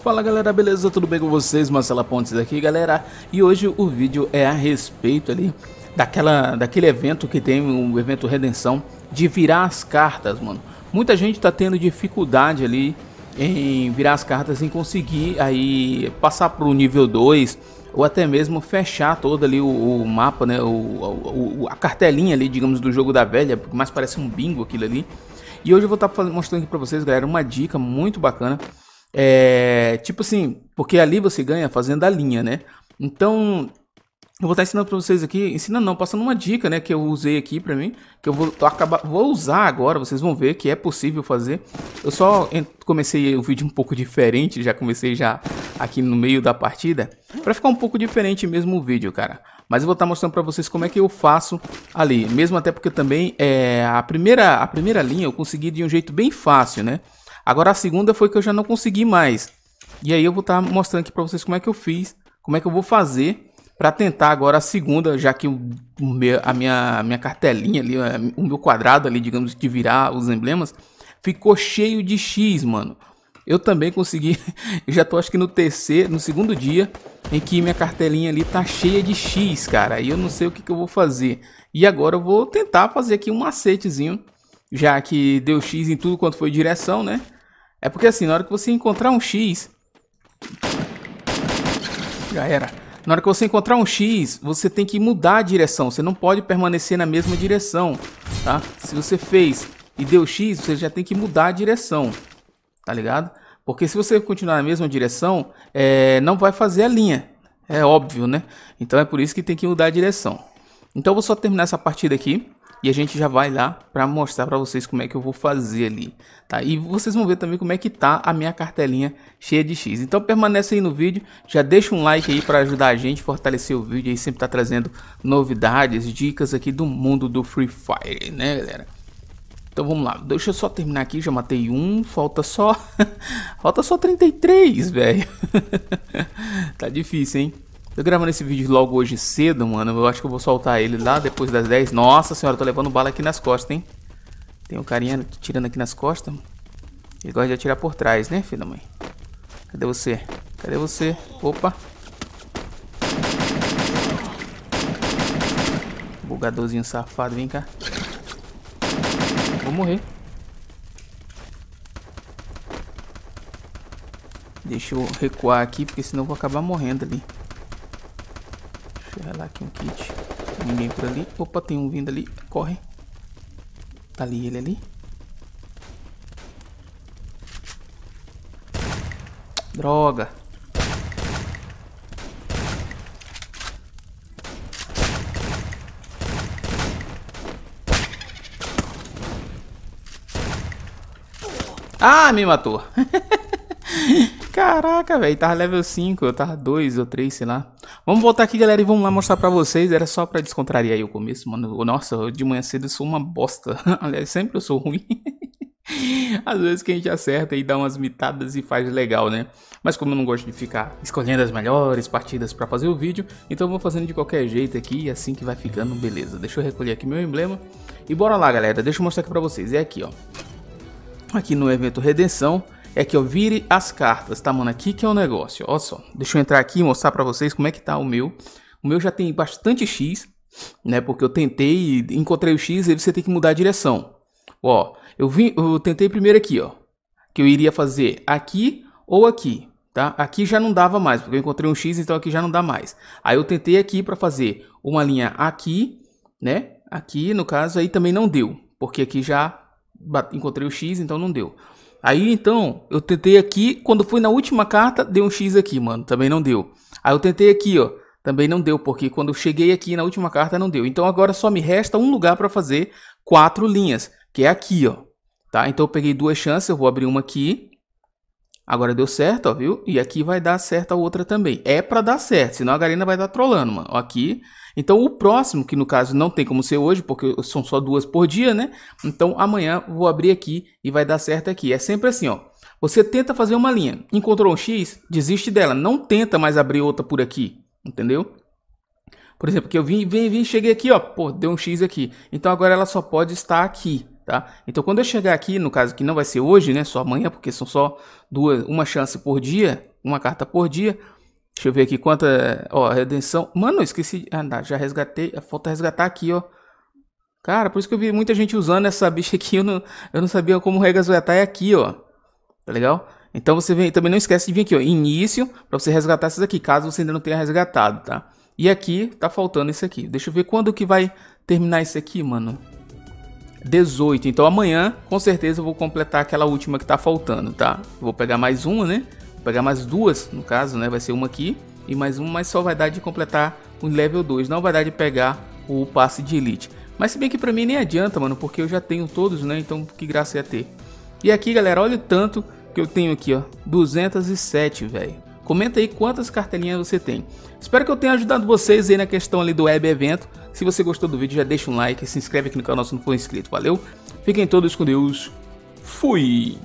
Fala galera, beleza? Tudo bem com vocês? Marcela Pontes aqui, galera. E hoje o vídeo é a respeito ali daquela, daquele evento que tem, um evento redenção, de virar as cartas, mano. Muita gente tá tendo dificuldade ali em virar as cartas, em conseguir aí passar pro nível 2 ou até mesmo fechar todo ali o, o mapa, né? O, o, a cartelinha ali, digamos, do jogo da velha, porque mais parece um bingo aquilo ali. E hoje eu vou estar tá mostrando aqui pra vocês, galera, uma dica muito bacana é, tipo assim, porque ali você ganha fazendo a linha, né? Então, eu vou estar ensinando para vocês aqui, ensinando não, passando uma dica, né, que eu usei aqui para mim, que eu vou acabar, vou usar agora, vocês vão ver que é possível fazer. Eu só comecei o vídeo um pouco diferente, já comecei já aqui no meio da partida, para ficar um pouco diferente mesmo o vídeo, cara. Mas eu vou estar mostrando para vocês como é que eu faço ali, mesmo até porque também é a primeira a primeira linha eu consegui de um jeito bem fácil, né? Agora a segunda foi que eu já não consegui mais. E aí eu vou estar tá mostrando aqui para vocês como é que eu fiz, como é que eu vou fazer para tentar agora a segunda, já que o meu, a minha, minha cartelinha ali, eh, o meu quadrado ali, digamos, de virar os emblemas, ficou cheio de X, mano. Eu também consegui, eu já tô acho que no terceiro, no segundo dia, em que minha cartelinha ali tá cheia de X, cara. E eu não sei o que, que eu vou fazer. E agora eu vou tentar fazer aqui um macetezinho, já que deu X em tudo quanto foi direção, né? É porque assim, na hora que você encontrar um X... Já era. Na hora que você encontrar um X, você tem que mudar a direção. Você não pode permanecer na mesma direção, tá? Se você fez e deu X, você já tem que mudar a direção, tá ligado? Porque se você continuar na mesma direção, é, não vai fazer a linha. É óbvio, né? Então é por isso que tem que mudar a direção. Então eu vou só terminar essa partida aqui e a gente já vai lá para mostrar para vocês como é que eu vou fazer ali, tá? E vocês vão ver também como é que tá a minha cartelinha cheia de X. Então permanece aí no vídeo, já deixa um like aí para ajudar a gente, fortalecer o vídeo aí, sempre tá trazendo novidades, dicas aqui do mundo do Free Fire, né, galera? Então vamos lá, deixa eu só terminar aqui, já matei um, falta só... falta só 33, velho. tá difícil, hein? Tô gravando esse vídeo logo hoje cedo, mano. Eu acho que eu vou soltar ele lá depois das 10. Nossa senhora, tô levando bala aqui nas costas, hein? Tem um carinha tirando aqui nas costas. Ele gosta de atirar por trás, né, filho da mãe? Cadê você? Cadê você? Opa. Bugadorzinho safado, vem cá. Vou morrer. Deixa eu recuar aqui, porque senão eu vou acabar morrendo ali. Vai lá aqui um kit. Ninguém por ali. Opa, tem um vindo ali. Corre. Tá ali ele ali. Droga. Ah, me matou. Caraca, velho, tava level 5, eu tava 2 ou 3, sei lá. Vamos voltar aqui, galera, e vamos lá mostrar pra vocês. Era só pra descontrair aí o começo, mano. Nossa, de manhã cedo eu sou uma bosta. Aliás, sempre eu sou ruim. Às vezes que a gente acerta e dá umas mitadas e faz legal, né? Mas como eu não gosto de ficar escolhendo as melhores partidas para fazer o vídeo, então eu vou fazendo de qualquer jeito aqui, assim que vai ficando, beleza. Deixa eu recolher aqui meu emblema e bora lá, galera. Deixa eu mostrar aqui pra vocês, é aqui, ó. Aqui no evento Redenção, é que eu vire as cartas, tá, mano? Aqui que é o um negócio, ó só. Deixa eu entrar aqui e mostrar pra vocês como é que tá o meu. O meu já tem bastante X, né? Porque eu tentei, encontrei o X e você tem que mudar a direção. Ó, eu, vim, eu tentei primeiro aqui, ó. Que eu iria fazer aqui ou aqui, tá? Aqui já não dava mais, porque eu encontrei um X, então aqui já não dá mais. Aí eu tentei aqui para fazer uma linha aqui, né? Aqui, no caso, aí também não deu, porque aqui já encontrei o X, então não deu. Aí então, eu tentei aqui, quando fui na última carta, deu um X aqui, mano, também não deu. Aí eu tentei aqui, ó, também não deu, porque quando eu cheguei aqui na última carta não deu. Então agora só me resta um lugar para fazer quatro linhas, que é aqui, ó. Tá? Então eu peguei duas chances, eu vou abrir uma aqui. Agora deu certo, ó, viu? E aqui vai dar certo a outra também. É para dar certo, senão a Garena vai dar trolando, mano. Aqui. Então o próximo, que no caso não tem como ser hoje, porque são só duas por dia, né? Então amanhã vou abrir aqui e vai dar certo aqui. É sempre assim, ó. Você tenta fazer uma linha, encontrou um X, desiste dela. Não tenta mais abrir outra por aqui, entendeu? Por exemplo, que eu vim, vim, vim, cheguei aqui, ó. Pô, deu um X aqui. Então agora ela só pode estar aqui. Tá? Então, quando eu chegar aqui, no caso que não vai ser hoje, né, só amanhã, porque são só duas, uma chance por dia, uma carta por dia. Deixa eu ver aqui quanta, ó, redenção. Mano, esqueci, ah, não, já resgatei, falta resgatar aqui, ó. Cara, por isso que eu vi muita gente usando essa bicha aqui, eu não, eu não sabia como resgatar é aqui, ó. Tá legal? Então você vem, também não esquece de vir aqui, ó, início, para você resgatar essas aqui, caso você ainda não tenha resgatado, tá? E aqui tá faltando isso aqui. Deixa eu ver quando que vai terminar isso aqui, mano. 18. Então amanhã, com certeza, eu vou completar aquela última que tá faltando, tá? Vou pegar mais uma, né? Vou pegar mais duas, no caso, né? Vai ser uma aqui e mais uma, mas só vai dar de completar o level 2. Não vai dar de pegar o passe de elite. Mas se bem que pra mim nem adianta, mano, porque eu já tenho todos, né? Então que graça ia ter. E aqui, galera, olha o tanto que eu tenho aqui, ó. 207, velho. Comenta aí quantas cartelinhas você tem. Espero que eu tenha ajudado vocês aí na questão ali do web evento. Se você gostou do vídeo, já deixa um like, se inscreve aqui no canal se não for inscrito, valeu? Fiquem todos com Deus, fui!